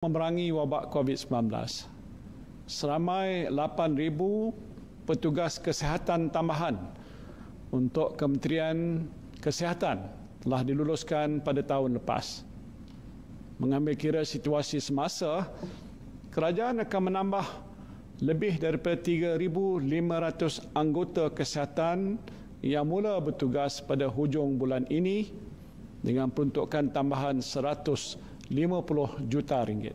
memerangi wabak COVID-19. Seramai 8,000 petugas kesihatan tambahan untuk Kementerian Kesihatan telah diluluskan pada tahun lepas. Mengambil kira situasi semasa, kerajaan akan menambah lebih daripada 3,500 anggota kesihatan yang mula bertugas pada hujung bulan ini dengan peruntukan tambahan 50 juta ringgit.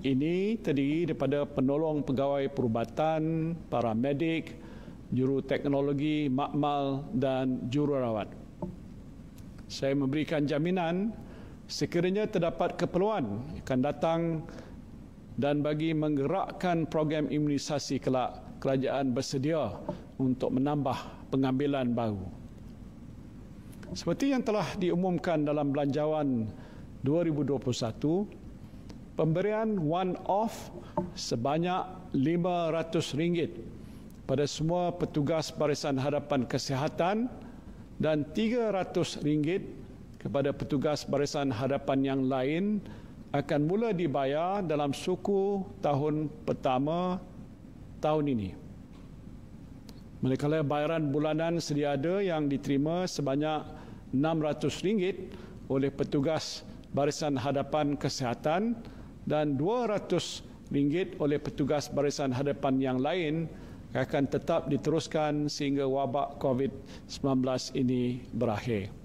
Ini terdiri daripada penolong pegawai perubatan, para medik, juru teknologi, makmal dan jururawat. Saya memberikan jaminan sekiranya terdapat keperluan akan datang dan bagi menggerakkan program imunisasi kelak kerajaan bersedia untuk menambah pengambilan baru. Seperti yang telah diumumkan dalam belanjawan 2021 pemberian one off sebanyak RM500 pada semua petugas barisan hadapan kesihatan dan RM300 kepada petugas barisan hadapan yang lain akan mula dibayar dalam suku tahun pertama tahun ini. Manakala bayaran bulanan sedia ada yang diterima sebanyak RM600 oleh petugas barisan hadapan kesihatan dan RM200 oleh petugas barisan hadapan yang lain akan tetap diteruskan sehingga wabak COVID-19 ini berakhir.